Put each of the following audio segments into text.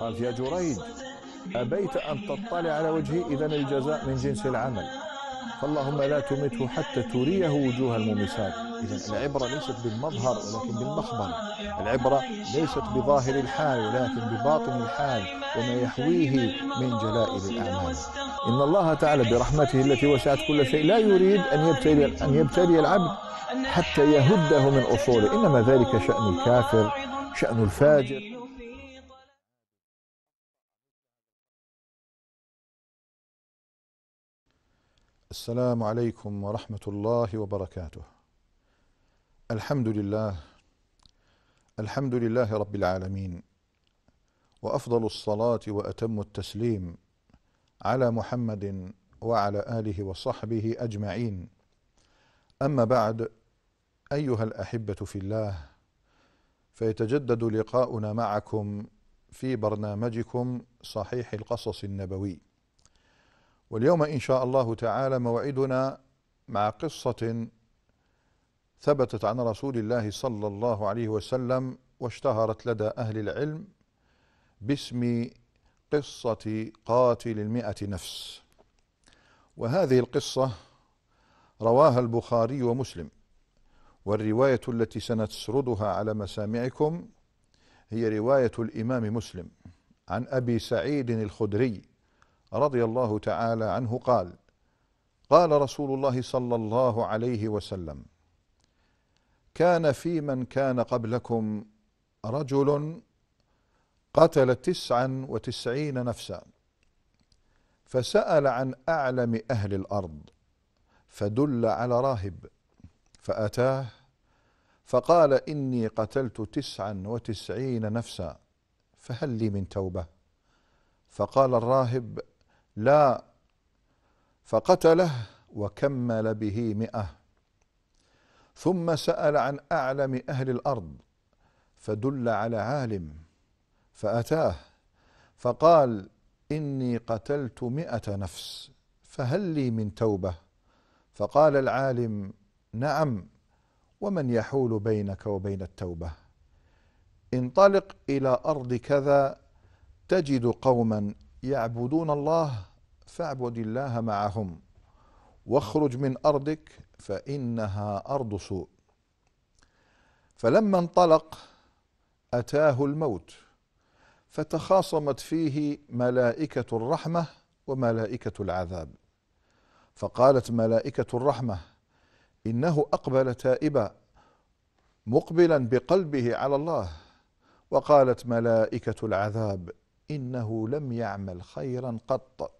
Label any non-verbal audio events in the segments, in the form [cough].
قال يا جريج أبيت أن تطلع على وجهي إذا الجزاء من جنس العمل فاللهم لا تمته حتى تريه وجوه المومسات إذا العبرة ليست بالمظهر ولكن بالمخبر العبرة ليست بظاهر الحال ولكن بباطن الحال وما يحويه من جلائل الأعمال إن الله تعالى برحمته التي وسعت كل شيء لا يريد أن يبتلي, أن يبتلي العبد حتى يهده من أصوله إنما ذلك شأن الكافر شأن الفاجر السلام عليكم ورحمة الله وبركاته الحمد لله الحمد لله رب العالمين وأفضل الصلاة وأتم التسليم على محمد وعلى آله وصحبه أجمعين أما بعد أيها الأحبة في الله فيتجدد لقاؤنا معكم في برنامجكم صحيح القصص النبوي واليوم إن شاء الله تعالى موعدنا مع قصة ثبتت عن رسول الله صلى الله عليه وسلم واشتهرت لدى أهل العلم باسم قصة قاتل المئة نفس وهذه القصة رواها البخاري ومسلم والرواية التي سنسردها على مسامعكم هي رواية الإمام مسلم عن أبي سعيد الخدري رضي الله تعالى عنه قال قال رسول الله صلى الله عليه وسلم كان في من كان قبلكم رجل قتل تسعا وتسعين نفسا فسأل عن أعلم أهل الأرض فدل على راهب فأتاه فقال إني قتلت تسعا وتسعين نفسا فهل لي من توبة فقال الراهب لا فقتله وكمل به مئة ثم سأل عن أعلم أهل الأرض فدل على عالم فأتاه فقال إني قتلت مئة نفس فهل لي من توبة فقال العالم نعم ومن يحول بينك وبين التوبه انطلق الى ارض كذا تجد قوما يعبدون الله فاعبد الله معهم واخرج من ارضك فانها ارض سوء فلما انطلق اتاه الموت فتخاصمت فيه ملائكه الرحمه وملائكه العذاب فقالت ملائكه الرحمه إنه أقبل تائبا مقبلا بقلبه على الله وقالت ملائكة العذاب إنه لم يعمل خيرا قط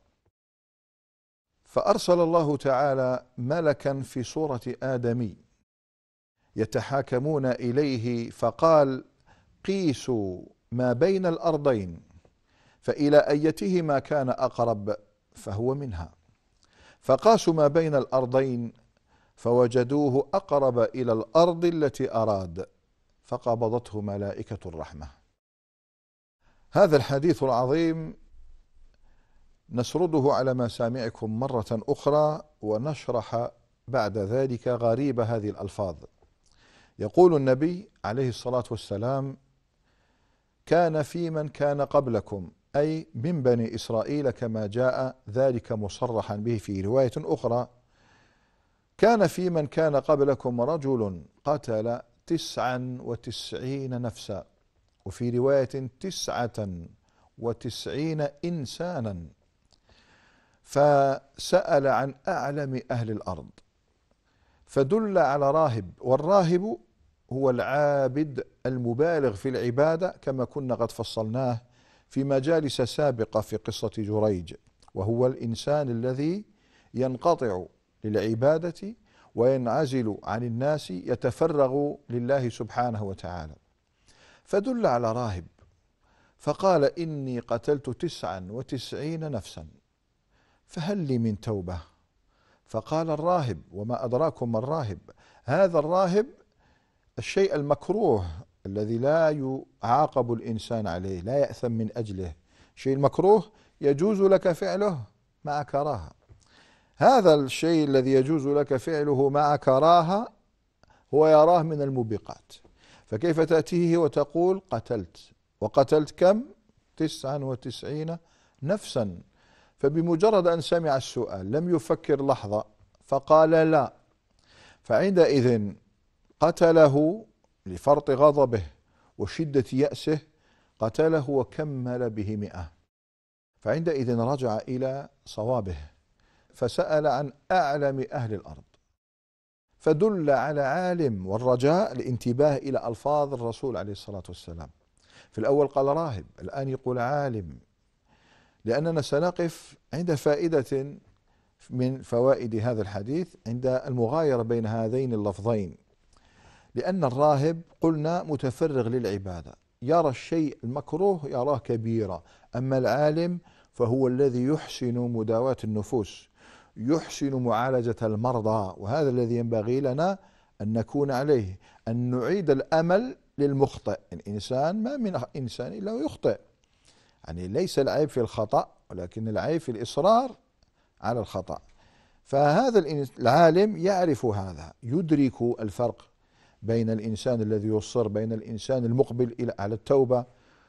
فأرسل الله تعالى ملكا في صورة آدمي يتحاكمون إليه فقال قيسوا ما بين الأرضين فإلى أيتهما كان أقرب فهو منها فقاسوا ما بين الأرضين فوجدوه أقرب إلى الأرض التي أراد فقبضته ملائكة الرحمة هذا الحديث العظيم نسرده على مسامعكم مرة أخرى ونشرح بعد ذلك غريب هذه الألفاظ يقول النبي عليه الصلاة والسلام كان في من كان قبلكم أي من بني إسرائيل كما جاء ذلك مصرحا به في رواية أخرى كان في من كان قبلكم رجل قتل تسعا وتسعين نفسا وفي رواية تسعة وتسعين إنسانا فسأل عن أعلم أهل الأرض فدل على راهب والراهب هو العابد المبالغ في العبادة كما كنا قد فصلناه في مجالس سابقة في قصة جريج وهو الإنسان الذي ينقطع للعبادة وينعزل عن الناس يتفرغ لله سبحانه وتعالى فدل على راهب فقال إني قتلت تسعا وتسعين نفسا فهل لي من توبة فقال الراهب وما أدراكم ما الراهب هذا الراهب الشيء المكروه الذي لا يعاقب الإنسان عليه لا يأثم من أجله شيء المكروه يجوز لك فعله مع كراهة هذا الشيء الذي يجوز لك فعله مع كراهة هو يراه من الموبقات فكيف تأتيه وتقول قتلت وقتلت كم؟ تسعا وتسعين نفسا فبمجرد أن سمع السؤال لم يفكر لحظة فقال لا فعندئذ قتله لفرط غضبه وشدة يأسه قتله وكمل به مئة فعندئذ رجع إلى صوابه فسأل عن أعلم أهل الأرض فدل على عالم والرجاء الانتباه إلى ألفاظ الرسول عليه الصلاة والسلام في الأول قال راهب الآن يقول عالم لأننا سنقف عند فائدة من فوائد هذا الحديث عند المغايرة بين هذين اللفظين لأن الراهب قلنا متفرغ للعبادة يرى الشيء المكروه يراه كبيرا أما العالم فهو الذي يحسن مداواة النفوس يحسن معالجة المرضى وهذا الذي ينبغي لنا أن نكون عليه أن نعيد الأمل للمخطئ الإنسان ما من إنسان إلا ويخطئ يعني ليس العيب في الخطأ ولكن العيب في الإصرار على الخطأ فهذا العالم يعرف هذا يدرك الفرق بين الإنسان الذي يصر بين الإنسان المقبل على التوبة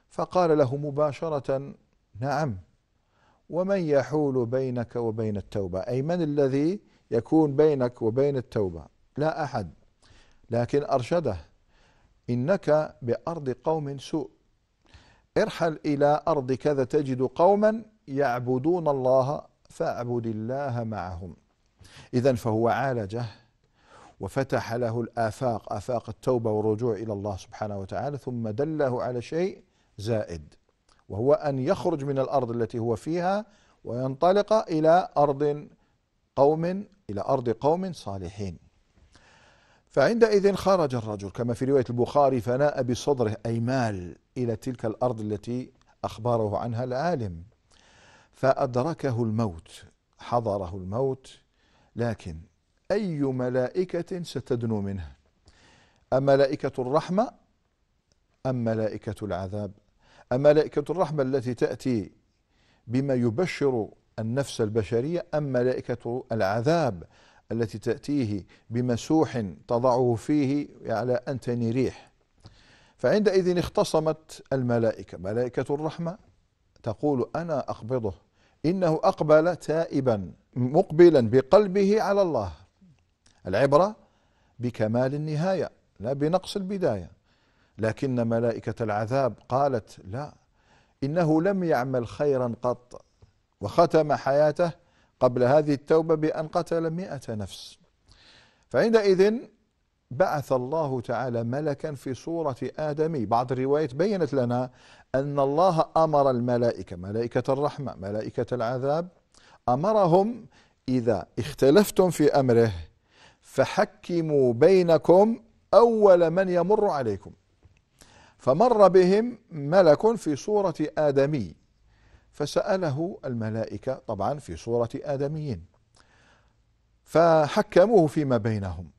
فقال له مباشرة نعم ومن يحول بينك وبين التوبة أي من الذي يكون بينك وبين التوبة لا أحد لكن أرشده إنك بأرض قوم سوء ارحل إلى أرض كذا تجد قوما يعبدون الله فاعبد الله معهم إذا فهو عالجه وفتح له الآفاق آفاق التوبة والرجوع إلى الله سبحانه وتعالى ثم دله على شيء زائد وهو أن يخرج من الأرض التي هو فيها وينطلق إلى أرض قوم إلى أرض قوم صالحين فعندئذ خرج الرجل كما في رواية البخاري فناء بصدره أي مال إلى تلك الأرض التي أخبره عنها العالم فأدركه الموت حضره الموت لكن أي ملائكة ستدنو منه أملائكة الرحمة أم ملائكة العذاب أملائكة الرحمة التي تأتي بما يبشر النفس البشرية أم ملائكة العذاب التي تأتيه بمسوح تضعه فيه على أن تني ريح فعندئذ اختصمت الملائكة ملائكة الرحمة تقول أنا أقبضه إنه أقبل تائبا مقبلا بقلبه على الله العبرة بكمال النهاية لا بنقص البداية لكن ملائكة العذاب قالت لا إنه لم يعمل خيرا قط وختم حياته قبل هذه التوبة بأن قتل مئة نفس فعندئذ بعث الله تعالى ملكا في صورة آدمي بعض الروايات بينت لنا أن الله أمر الملائكة ملائكة الرحمة ملائكة العذاب أمرهم إذا اختلفتم في أمره فحكموا بينكم أول من يمر عليكم فمر بهم ملك في صورة آدمي فسأله الملائكة طبعا في صورة آدميين فحكموه فيما بينهم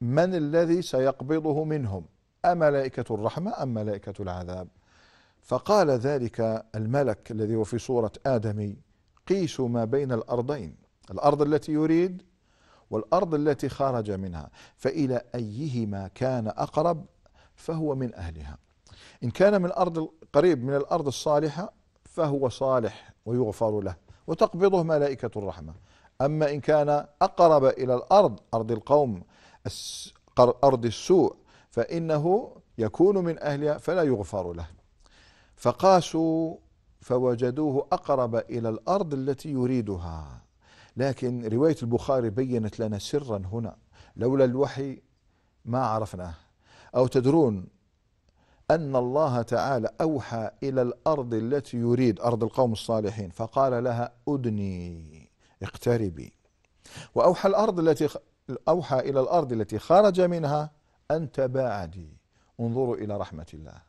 من الذي سيقبضه منهم أملائكة الرحمة أم ملائكة العذاب فقال ذلك الملك الذي هو في صورة آدمي قيسوا ما بين الأرضين الأرض التي يريد والأرض التي خرج منها فإلى أيهما كان أقرب فهو من أهلها إن كان من أرض قريب من الأرض الصالحة فهو صالح ويغفر له وتقبضه ملائكة الرحمة أما إن كان أقرب إلى الأرض أرض القوم أرض السوء فإنه يكون من أهلها فلا يغفر له فقاسوا فوجدوه أقرب إلى الأرض التي يريدها لكن رواية البخاري بينت لنا سرا هنا لولا الوحي ما عرفناه أو تدرون أن الله تعالى أوحى إلى الأرض التي يريد أرض القوم الصالحين فقال لها أدني اقتربي وأوحى الأرض التي أوحى إلى الأرض التي خرج منها أن تباعدي انظروا إلى رحمة الله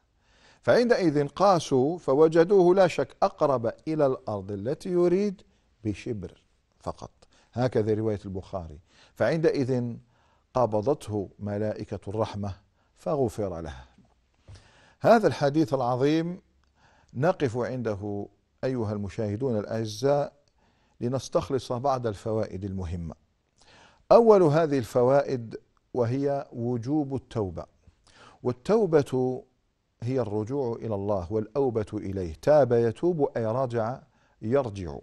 فعندئذ قاسوا فوجدوه لا شك أقرب إلى الأرض التي يريد بشبر فقط هكذا رواية البخاري فعندئذ قبضته ملائكة الرحمة فغفر له هذا الحديث العظيم نقف عنده أيها المشاهدون الأعزاء لنستخلص بعض الفوائد المهمة أول هذه الفوائد وهي وجوب التوبة والتوبة هي الرجوع إلى الله والأوبة إليه تاب يتوب أي رجع يرجع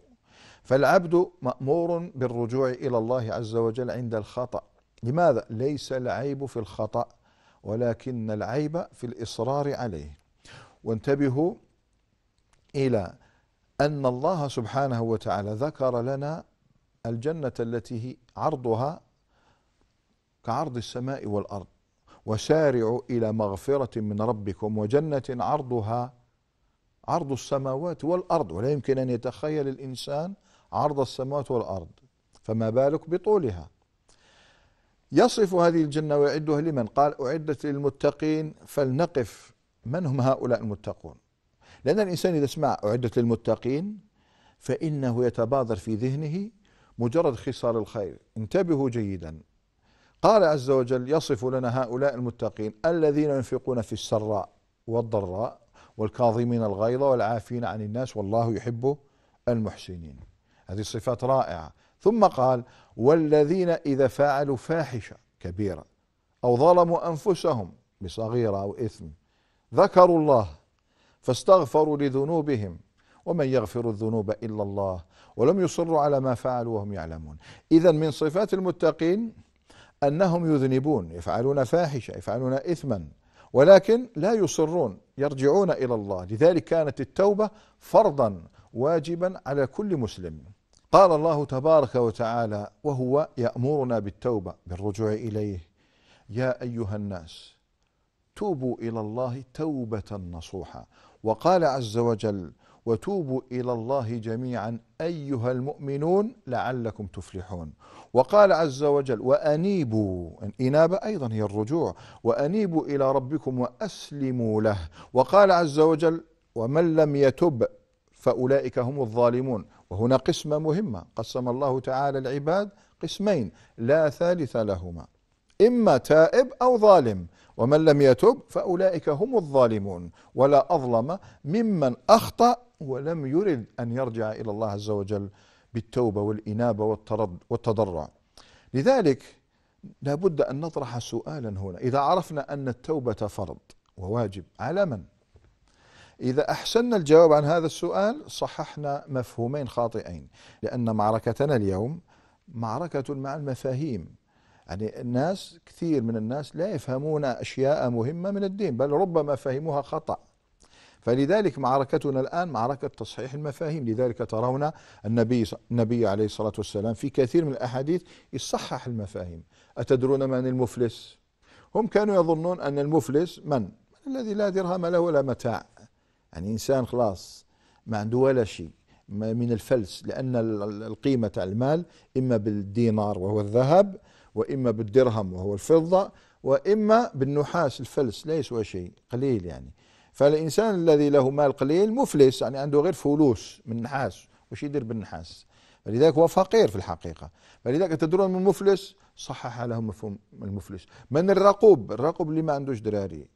فالعبد مأمور بالرجوع إلى الله عز وجل عند الخطأ لماذا؟ ليس العيب في الخطأ ولكن العيب في الإصرار عليه وانتبهوا إلى أن الله سبحانه وتعالى ذكر لنا الجنة التي عرضها كعرض السماء والأرض وسارعوا إلى مغفرة من ربكم وجنة عرضها عرض السماوات والأرض ولا يمكن أن يتخيل الإنسان عرض السماوات والأرض فما بالك بطولها يصف هذه الجنة ويعدها لمن قال أعدت للمتقين فلنقف من هم هؤلاء المتقون لأن الإنسان إذا سمع أعدت للمتقين فإنه يتبادر في ذهنه مجرد خصال الخير انتبهوا جيدا قال عز وجل يصف لنا هؤلاء المتقين الذين ينفقون في السراء والضراء والكاظمين الغيظ والعافين عن الناس والله يحب المحسنين هذه صفات رائعة ثم قال والذين إذا فعلوا فاحشة كبيرة أو ظلموا أنفسهم بصغيرة أو إثم ذكروا الله فاستغفروا لذنوبهم ومن يغفر الذنوب إلا الله ولم يصروا على ما فعلوا وهم يعلمون إذا من صفات المتقين أنهم يذنبون يفعلون فاحشة يفعلون إثما ولكن لا يصرون يرجعون إلى الله لذلك كانت التوبة فرضا واجبا على كل مسلم قال الله تبارك وتعالى وهو يأمرنا بالتوبة بالرجوع إليه يا أيها الناس توبوا إلى الله توبة نصوحة وقال عز وجل وتوبوا إلى الله جميعا أيها المؤمنون لعلكم تفلحون وقال عز وجل وأنيبوا الإنابة أيضا هي الرجوع وأنيبوا إلى ربكم وأسلموا له وقال عز وجل ومن لم يتب فأولئك هم الظالمون وهنا قسمة مهمة قسم الله تعالى العباد قسمين لا ثالث لهما إما تائب أو ظالم ومن لم يتب فأولئك هم الظالمون ولا أظلم ممن أخطأ ولم يرد أن يرجع إلى الله عز وجل بالتوبة والإنابة والتضرع لذلك لابد أن نطرح سؤالا هنا إذا عرفنا أن التوبة فرض وواجب على من؟ إذا أحسننا الجواب عن هذا السؤال صححنا مفهومين خاطئين لأن معركتنا اليوم معركة مع المفاهيم يعني الناس كثير من الناس لا يفهمون أشياء مهمة من الدين بل ربما فهموها خطأ فلذلك معركتنا الآن معركة تصحيح المفاهيم لذلك ترون النبي, النبي عليه الصلاة والسلام في كثير من الأحاديث يصحح المفاهيم أتدرون من المفلس؟ هم كانوا يظنون أن المفلس من؟ الذي لا درهم له ولا متاع يعني انسان خلاص ما عنده ولا شيء من الفلس لان القيمه تاع المال اما بالدينار وهو الذهب واما بالدرهم وهو الفضه واما بالنحاس الفلس ليس هو شيء قليل يعني فالانسان الذي له مال قليل مفلس يعني عنده غير فلوس من نحاس وش يدير بالنحاس فلذلك هو فقير في الحقيقه فلذلك تدرون من مفلس صحح له مفهوم المفلس من الرقوب الرقوب اللي ما عندوش دراري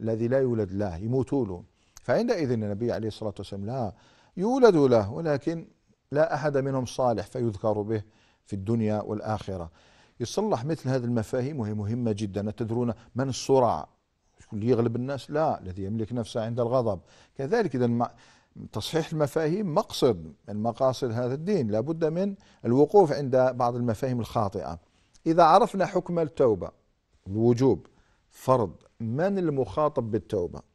الذي لا يولد له يموتوا له فعندئذ النبي عليه الصلاة والسلام لا يولد له ولكن لا أحد منهم صالح فيذكر به في الدنيا والآخرة يصلح مثل هذه المفاهيم وهي مهمة جدا تدرون من الصرع اللي يغلب الناس لا الذي يملك نفسه عند الغضب كذلك إذا تصحيح المفاهيم مقصد من مقاصد هذا الدين لابد من الوقوف عند بعض المفاهيم الخاطئة إذا عرفنا حكم التوبة الوجوب فرض من المخاطب بالتوبة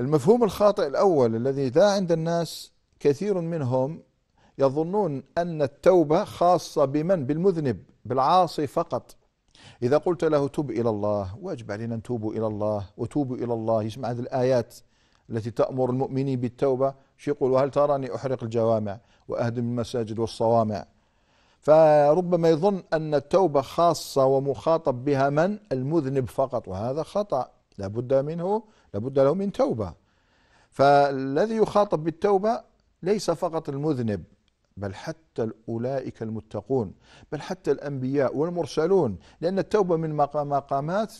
المفهوم الخاطئ الأول الذي ذا عند الناس كثير منهم يظنون أن التوبة خاصة بمن بالمذنب بالعاصي فقط إذا قلت له تب إلى الله واجب علينا ان نتوب إلى الله وتوبوا إلى الله يسمع هذه الآيات التي تأمر المؤمنين بالتوبة شي يقول وهل تراني أحرق الجوامع وأهدم المساجد والصوامع فربما يظن أن التوبة خاصة ومخاطب بها من المذنب فقط وهذا خطأ لابد منه لابد له من توبة فالذي يخاطب بالتوبة ليس فقط المذنب بل حتى أولئك المتقون بل حتى الأنبياء والمرسلون لأن التوبة من مقامات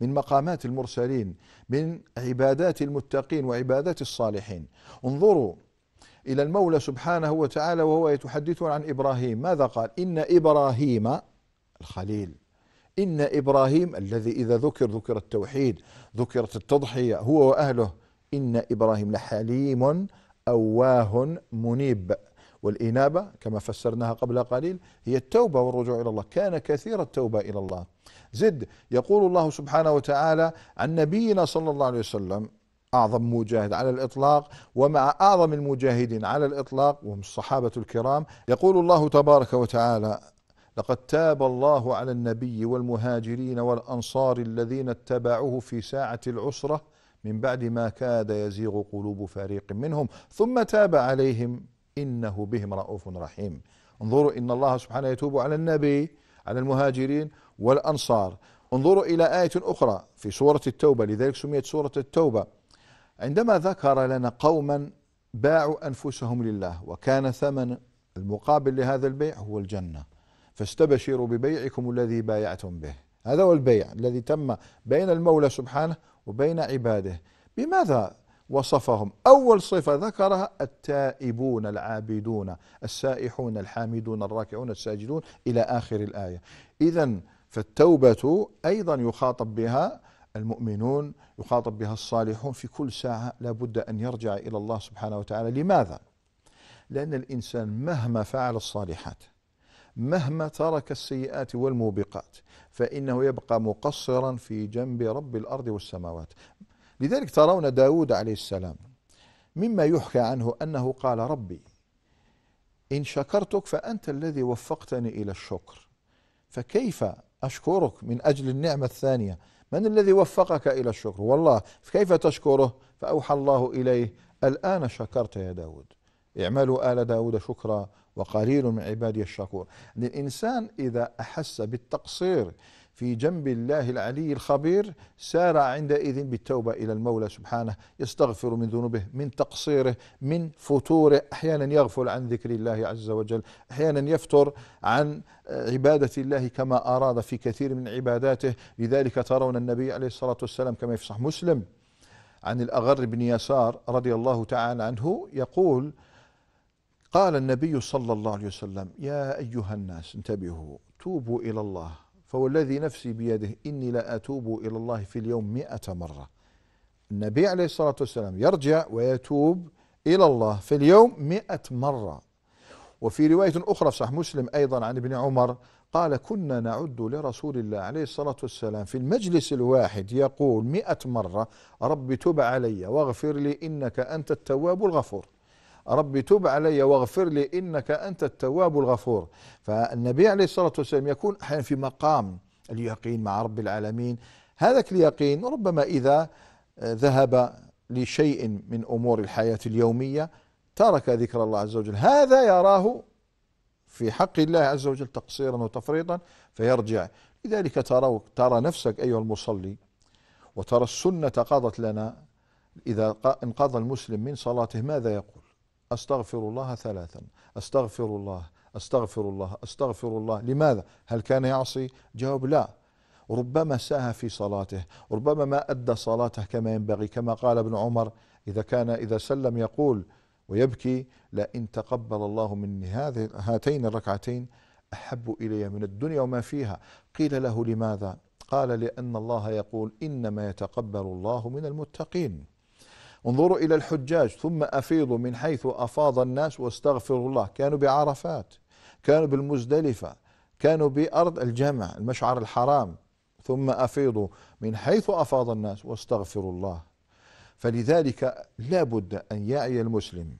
من مقامات المرسلين من عبادات المتقين وعبادات الصالحين انظروا إلى المولى سبحانه وتعالى وهو يتحدث عن إبراهيم ماذا قال إن إبراهيم الخليل إن إبراهيم الذي إذا ذكر ذكر التوحيد ذكرت التضحية هو وأهله إن إبراهيم لحليم أواه منيب والإنابة كما فسرناها قبل قليل هي التوبة والرجوع إلى الله كان كثير التوبة إلى الله زد يقول الله سبحانه وتعالى عن نبينا صلى الله عليه وسلم أعظم مجاهد على الإطلاق ومع أعظم المجاهدين على الإطلاق وهم الصحابة الكرام يقول الله تبارك وتعالى لقد تاب الله على النبي والمهاجرين والأنصار الذين اتبعوه في ساعة العسرة من بعد ما كاد يزيغ قلوب فريق منهم ثم تاب عليهم إنه بهم رؤوف رحيم انظروا إن الله سبحانه يتوب على النبي على المهاجرين والأنصار انظروا إلى آية أخرى في سورة التوبة لذلك سميت سورة التوبة عندما ذكر لنا قوما باعوا أنفسهم لله وكان ثمن المقابل لهذا البيع هو الجنة فاستبشروا ببيعكم الذي بايعتم به هذا هو البيع الذي تم بين المولى سبحانه وبين عباده بماذا وصفهم أول صفة ذكرها التائبون العابدون السائحون الحامدون الراكعون الساجدون إلى آخر الآية إذا فالتوبة أيضا يخاطب بها المؤمنون يخاطب بها الصالحون في كل ساعة لابد أن يرجع إلى الله سبحانه وتعالى لماذا؟ لأن الإنسان مهما فعل الصالحات مهما ترك السيئات والموبقات فإنه يبقى مقصرا في جنب رب الأرض والسماوات لذلك ترون داود عليه السلام مما يحكى عنه أنه قال ربي إن شكرتك فأنت الذي وفقتني إلى الشكر فكيف أشكرك من أجل النعمة الثانية من الذي وفقك إلى الشكر والله كيف تشكره فأوحى الله إليه الآن شكرت يا داود اعملوا آل داود شكرا وقليل من عبادي الشكور الإنسان إذا أحس بالتقصير في جنب الله العلي الخبير سار عندئذ بالتوبة إلى المولى سبحانه يستغفر من ذنوبه من تقصيره من فتوره أحيانا يغفل عن ذكر الله عز وجل أحيانا يفتر عن عبادة الله كما أراد في كثير من عباداته لذلك ترون النبي عليه الصلاة والسلام كما يفصح مسلم عن الأغر بن يسار رضي الله تعالى عنه يقول قال النبي صلى الله عليه وسلم يا أيها الناس انتبهوا توبوا إلى الله فوالذي نفسي بيده إني لأتوب أتوب إلى الله في اليوم مئة مرة النبي عليه الصلاة والسلام يرجع ويتوب إلى الله في اليوم مئة مرة وفي رواية أخرى في صحيح مسلم أيضا عن ابن عمر قال كنا نعد لرسول الله عليه الصلاة والسلام في المجلس الواحد يقول مئة مرة رب تب علي واغفر لي إنك أنت التواب الغفور ربي تب علي واغفر لي إنك أنت التواب الغفور فالنبي عليه الصلاة والسلام يكون أحيانا في مقام اليقين مع رب العالمين هذاك اليقين ربما إذا ذهب لشيء من أمور الحياة اليومية ترك ذكر الله عز وجل هذا يراه في حق الله عز وجل تقصيرا وتفريطا فيرجع لذلك ترى, ترى نفسك أيها المصلي وترى السنة قضت لنا إذا انقضى المسلم من صلاته ماذا يقول أستغفر الله ثلاثا أستغفر الله أستغفر الله أستغفر الله لماذا هل كان يعصي جواب لا ربما ساه في صلاته ربما ما أدى صلاته كما ينبغي كما قال ابن عمر إذا كان إذا سلم يقول ويبكي لئن تقبل الله مني هذه هاتين الركعتين أحب إلي من الدنيا وما فيها قيل له لماذا قال لأن الله يقول إنما يتقبل الله من المتقين انظروا إلى الحجاج ثم أفيضوا من حيث أفاض الناس واستغفروا الله كانوا بعرفات كانوا بالمزدلفة كانوا بأرض الجمع المشعر الحرام ثم أفيضوا من حيث أفاض الناس واستغفروا الله فلذلك لا بد أن يعي المسلم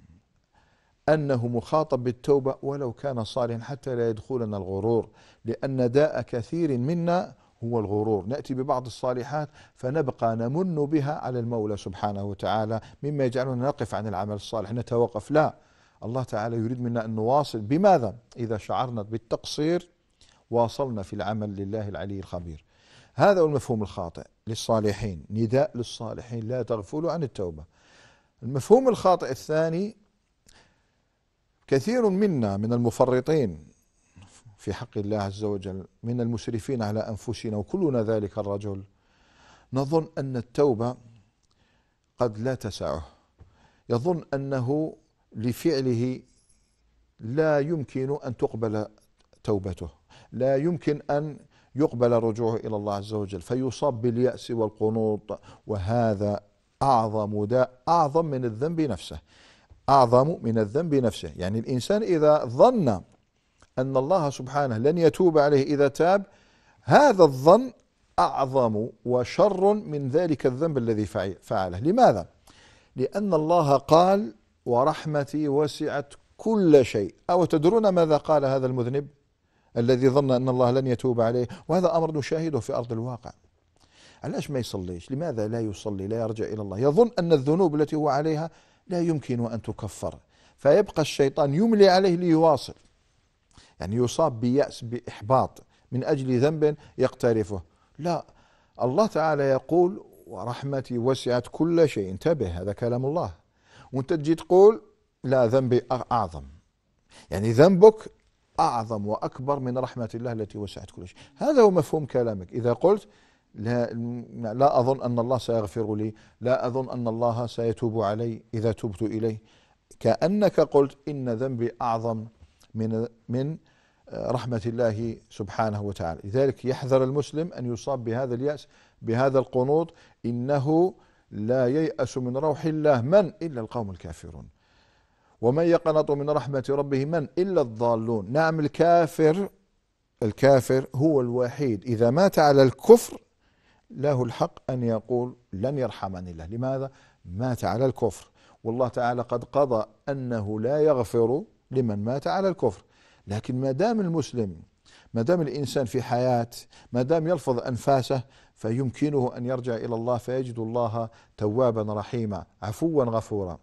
أنه مخاطب بالتوبة ولو كان صالحا حتى لا يدخلنا الغرور لأن داء كثير منا هو الغرور نأتي ببعض الصالحات فنبقى نمن بها على المولى سبحانه وتعالى مما يجعلنا نقف عن العمل الصالح نتوقف لا الله تعالى يريد منا أن نواصل بماذا إذا شعرنا بالتقصير واصلنا في العمل لله العلي الخبير هذا هو المفهوم الخاطئ للصالحين نداء للصالحين لا تغفلوا عن التوبة المفهوم الخاطئ الثاني كثير منا من المفرطين في حق الله عز وجل من المسرفين على أنفسنا وكلنا ذلك الرجل نظن أن التوبة قد لا تسعه يظن أنه لفعله لا يمكن أن تقبل توبته لا يمكن أن يقبل رجوعه إلى الله عز وجل فيصاب باليأس والقنوط وهذا أعظم داء أعظم من الذنب نفسه أعظم من الذنب نفسه يعني الإنسان إذا ظن أن الله سبحانه لن يتوب عليه إذا تاب هذا الظن أعظم وشر من ذلك الذنب الذي فعله لماذا؟ لأن الله قال ورحمتي وسعت كل شيء أو تدرون ماذا قال هذا المذنب الذي ظن أن الله لن يتوب عليه وهذا أمر نشاهده في أرض الواقع علاش ما يصليش لماذا لا يصلي لا يرجع إلى الله يظن أن الذنوب التي هو عليها لا يمكن أن تكفر فيبقى الشيطان يملي عليه ليواصل يعني يصاب بيأس بإحباط من أجل ذنب يقترفه لا الله تعالى يقول ورحمتي وسعت كل شيء انتبه هذا كلام الله وانت تجي تقول لا ذنبي أعظم يعني ذنبك أعظم وأكبر من رحمة الله التي وسعت كل شيء هذا هو مفهوم كلامك إذا قلت لا, لا أظن أن الله سيغفر لي لا أظن أن الله سيتوب علي إذا تبت إليه كأنك قلت إن ذنبي أعظم من من آه، رحمة الله سبحانه وتعالى لذلك يحذر المسلم أن يصاب بهذا اليأس بهذا القنوط إنه لا ييأس من روح الله من إلا القوم الكافرون ومن يقنط من رحمة ربه من إلا الضالون نعم الكافر الكافر هو الوحيد إذا مات على الكفر له الحق أن يقول لن يرحمني الله لماذا؟ مات على الكفر والله تعالى قد قضى أنه لا يغفر لمن مات على الكفر لكن ما دام المسلم ما دام الانسان في حياه ما دام يلفظ انفاسه فيمكنه ان يرجع الى الله فيجد الله توابا رحيما عفوا غفورا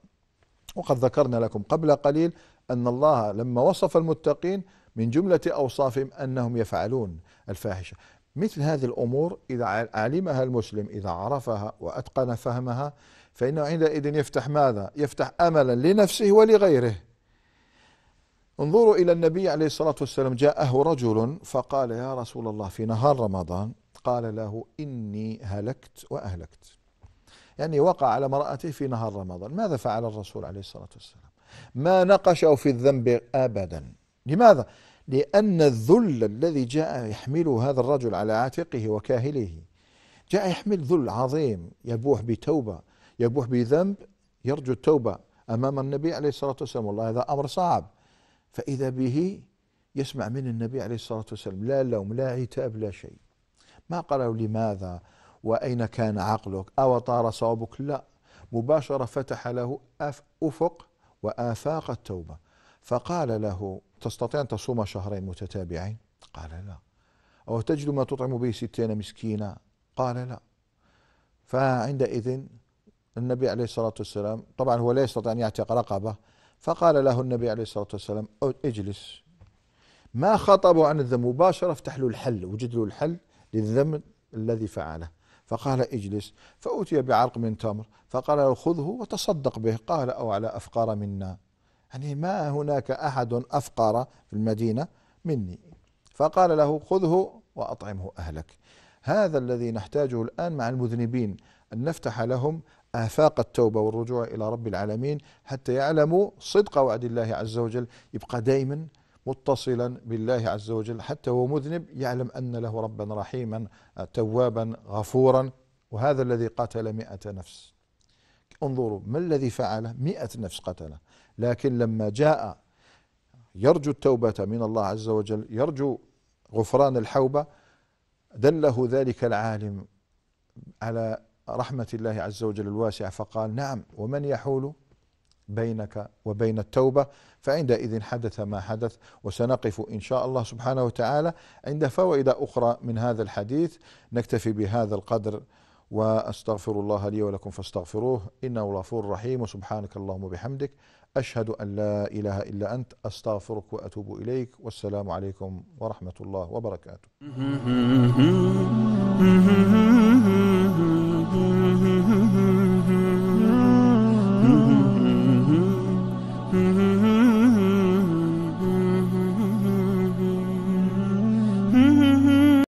وقد ذكرنا لكم قبل قليل ان الله لما وصف المتقين من جمله اوصافهم انهم يفعلون الفاحشه مثل هذه الامور اذا علمها المسلم اذا عرفها واتقن فهمها فانه عندئذ يفتح ماذا؟ يفتح املا لنفسه ولغيره انظروا إلى النبي عليه الصلاة والسلام جاءه رجل فقال يا رسول الله في نهار رمضان قال له إني هلكت وأهلكت يعني وقع على امرأته في نهار رمضان ماذا فعل الرسول عليه الصلاة والسلام ما نقشه في الذنب أبدا لماذا؟ لأن الذل الذي جاء يحمله هذا الرجل على عاتقه وكاهله جاء يحمل ذل عظيم يبوح بتوبة يبوح بذنب يرجو التوبة أمام النبي عليه الصلاة والسلام والله هذا أمر صعب فإذا به يسمع من النبي عليه الصلاة والسلام لا لوم لا عتاب لا شيء ما قالوا لماذا وأين كان عقلك أو طار صوابك لا مباشرة فتح له أفق وآفاق التوبة فقال له تستطيع أن تصوم شهرين متتابعين قال لا أو تجد ما تطعم به ستين مسكينا قال لا فعندئذ النبي عليه الصلاة والسلام طبعا هو لا يستطيع أن يعتق رقبة فقال له النبي عليه الصلاة والسلام اجلس ما خطبوا عن الذنب مباشرة افتح له الحل وجد له الحل للذنب الذي فعله فقال اجلس فأتي بعرق من تمر فقال له خذه وتصدق به قال أو على أفقر منا يعني ما هناك أحد أفقر في المدينة مني فقال له خذه وأطعمه أهلك هذا الذي نحتاجه الآن مع المذنبين أن نفتح لهم آفاق التوبة والرجوع إلى رب العالمين حتى يعلموا صدق وعد الله عز وجل يبقى دائما متصلا بالله عز وجل حتى هو مذنب يعلم أن له ربا رحيما توابا غفورا وهذا الذي قتل مئة نفس انظروا ما الذي فعله مئة نفس قتله لكن لما جاء يرجو التوبة من الله عز وجل يرجو غفران الحوبة دله ذلك العالم على رحمة الله عز وجل الواسعة فقال نعم ومن يحول بينك وبين التوبة فعندئذ حدث ما حدث وسنقف إن شاء الله سبحانه وتعالى عند فوائد أخرى من هذا الحديث نكتفي بهذا القدر واستغفر الله لي ولكم فاستغفروه انه غفور رحيم وسبحانك اللهم وبحمدك اشهد ان لا اله الا انت استغفرك واتوب اليك والسلام عليكم ورحمه الله وبركاته. [laughs]